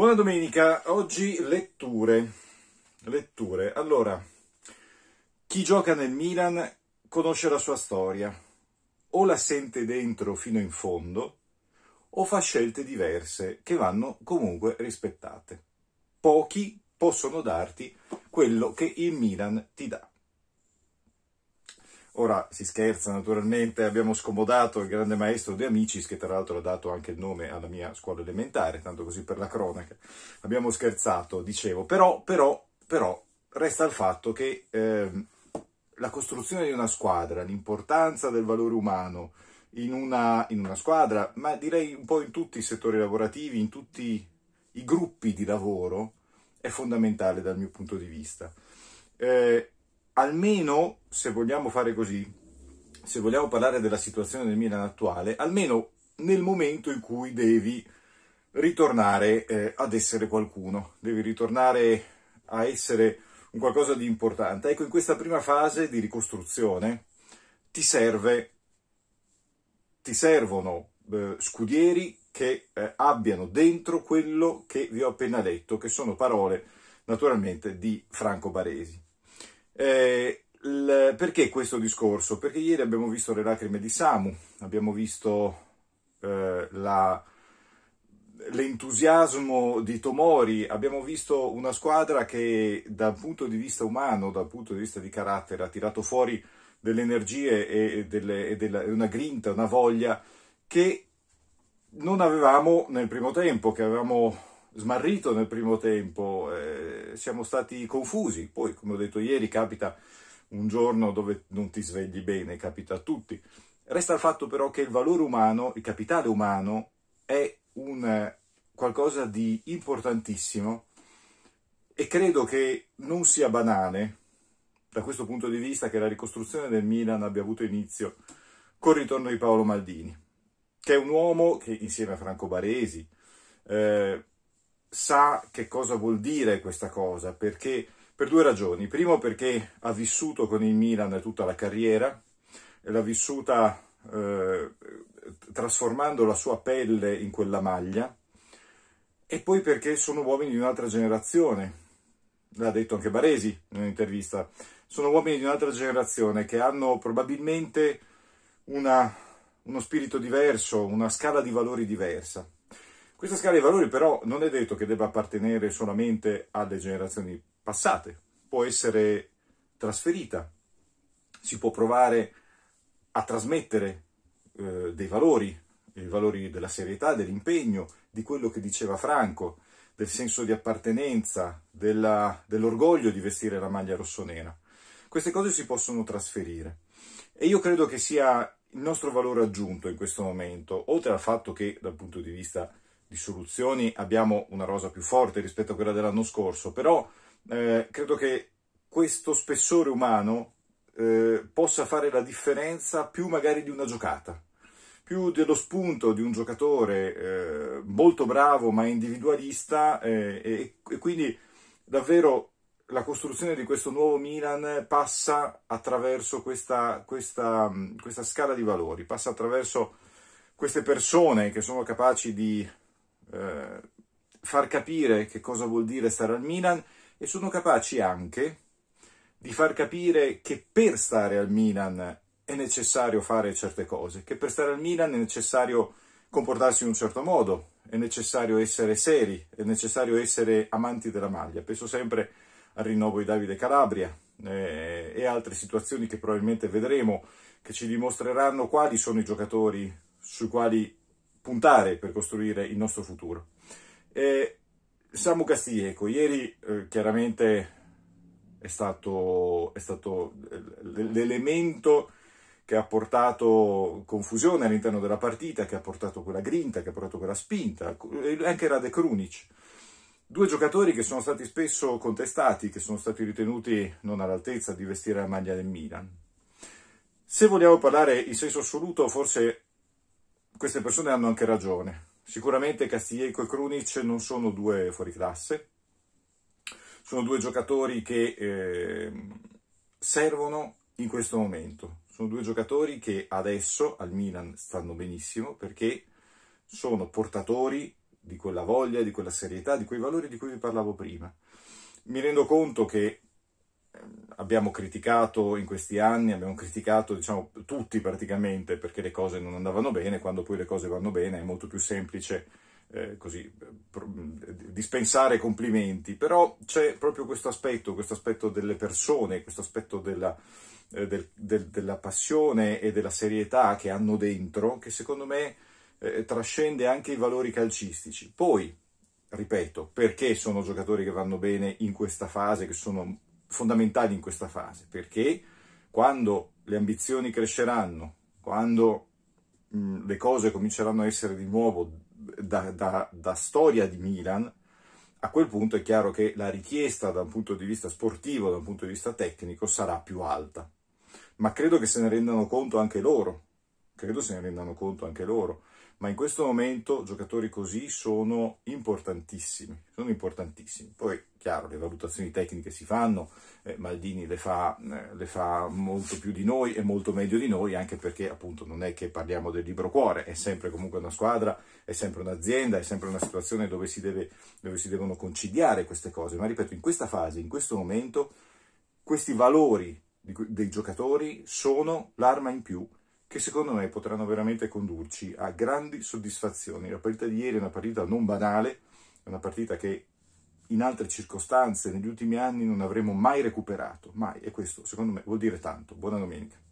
Buona domenica, oggi letture. letture. Allora, chi gioca nel Milan conosce la sua storia, o la sente dentro fino in fondo, o fa scelte diverse che vanno comunque rispettate. Pochi possono darti quello che il Milan ti dà. Ora si scherza naturalmente, abbiamo scomodato il grande maestro De Amicis, che tra l'altro ha dato anche il nome alla mia scuola elementare, tanto così per la cronaca. Abbiamo scherzato, dicevo, però, però, però resta il fatto che eh, la costruzione di una squadra, l'importanza del valore umano in una, in una squadra, ma direi un po' in tutti i settori lavorativi, in tutti i gruppi di lavoro, è fondamentale dal mio punto di vista. Eh, almeno se vogliamo fare così, se vogliamo parlare della situazione del Milan attuale, almeno nel momento in cui devi ritornare eh, ad essere qualcuno, devi ritornare a essere un qualcosa di importante. Ecco, in questa prima fase di ricostruzione ti, serve, ti servono eh, scudieri che eh, abbiano dentro quello che vi ho appena detto, che sono parole naturalmente di Franco Baresi. Eh, il, perché questo discorso? Perché ieri abbiamo visto le lacrime di Samu, abbiamo visto eh, la, l'entusiasmo di Tomori, abbiamo visto una squadra che dal punto di vista umano, dal punto di vista di carattere, ha tirato fuori delle energie e, delle, e della, una grinta, una voglia che non avevamo nel primo tempo, che avevamo smarrito nel primo tempo, eh, siamo stati confusi, poi come ho detto ieri capita un giorno dove non ti svegli bene, capita a tutti. Resta il fatto però che il valore umano, il capitale umano, è un eh, qualcosa di importantissimo e credo che non sia banale, da questo punto di vista, che la ricostruzione del Milan abbia avuto inizio col ritorno di Paolo Maldini, che è un uomo che insieme a Franco Baresi, eh, sa che cosa vuol dire questa cosa, perché per due ragioni. Primo perché ha vissuto con il Milan tutta la carriera, l'ha vissuta eh, trasformando la sua pelle in quella maglia, e poi perché sono uomini di un'altra generazione, l'ha detto anche Baresi in un'intervista, sono uomini di un'altra generazione che hanno probabilmente una, uno spirito diverso, una scala di valori diversa. Questa scala di valori però non è detto che debba appartenere solamente alle generazioni passate, può essere trasferita, si può provare a trasmettere eh, dei valori, i valori della serietà, dell'impegno, di quello che diceva Franco, del senso di appartenenza, della, dell'orgoglio di vestire la maglia rossonera. Queste cose si possono trasferire e io credo che sia il nostro valore aggiunto in questo momento, oltre al fatto che dal punto di vista di soluzioni abbiamo una rosa più forte rispetto a quella dell'anno scorso, però eh, credo che questo spessore umano eh, possa fare la differenza più magari di una giocata, più dello spunto di un giocatore eh, molto bravo ma individualista eh, e, e quindi davvero la costruzione di questo nuovo Milan passa attraverso questa, questa, questa, scala di valori, passa attraverso queste persone che sono capaci di eh, far capire che cosa vuol dire stare al Milan e sono capaci anche di far capire che per stare al Milan è necessario fare certe cose, che per stare al Milan è necessario comportarsi in un certo modo, è necessario essere seri, è necessario essere amanti della maglia. Penso sempre al rinnovo di Davide Calabria eh, e altre situazioni che probabilmente vedremo, che ci dimostreranno quali sono i giocatori sui quali puntare per costruire il nostro futuro. E Samu Castilleco, ecco, ieri eh, chiaramente è stato, è stato eh, l'elemento che ha portato confusione all'interno della partita, che ha portato quella grinta, che ha portato quella spinta, anche Rade Krunic. Due giocatori che sono stati spesso contestati, che sono stati ritenuti non all'altezza di vestire la maglia del Milan. Se vogliamo parlare in senso assoluto, forse queste persone hanno anche ragione. Sicuramente Castilleco e Krunic non sono due fuori classe, sono due giocatori che eh, servono in questo momento. Sono due giocatori che adesso al Milan stanno benissimo perché sono portatori di quella voglia, di quella serietà, di quei valori di cui vi parlavo prima. Mi rendo conto che abbiamo criticato in questi anni, abbiamo criticato diciamo, tutti praticamente perché le cose non andavano bene, quando poi le cose vanno bene è molto più semplice eh, così, dispensare complimenti, però c'è proprio questo aspetto, questo aspetto delle persone, questo aspetto della, eh, del, del, della passione e della serietà che hanno dentro che secondo me eh, trascende anche i valori calcistici. Poi, ripeto, perché sono giocatori che vanno bene in questa fase, che sono fondamentali in questa fase, perché quando le ambizioni cresceranno, quando mh, mm, le cose cominceranno a essere di nuovo da, da, da storia di Milan, a quel punto è chiaro che la richiesta da un punto di vista sportivo, da un punto di vista tecnico, sarà più alta. Ma credo che se ne rendano conto anche loro. Credo se ne rendano conto anche loro. Ma in questo momento giocatori così sono importantissimi. Sono importantissimi. Poi chiaro, le valutazioni tecniche si fanno, eh, Maldini le fa, eh, le fa, molto più di noi e molto meglio di noi, anche perché appunto non è che parliamo del libro cuore, è sempre comunque una squadra, è sempre un'azienda, è sempre una situazione dove si, deve, dove si devono conciliare queste cose, ma ripeto, in questa fase, in questo momento, questi valori di, dei giocatori sono l'arma in più che secondo me potranno veramente condurci a grandi soddisfazioni. La partita di ieri è una partita non banale, è una partita che in altre circostanze negli ultimi anni non avremo mai recuperato, mai, e questo secondo me vuol dire tanto. Buona domenica.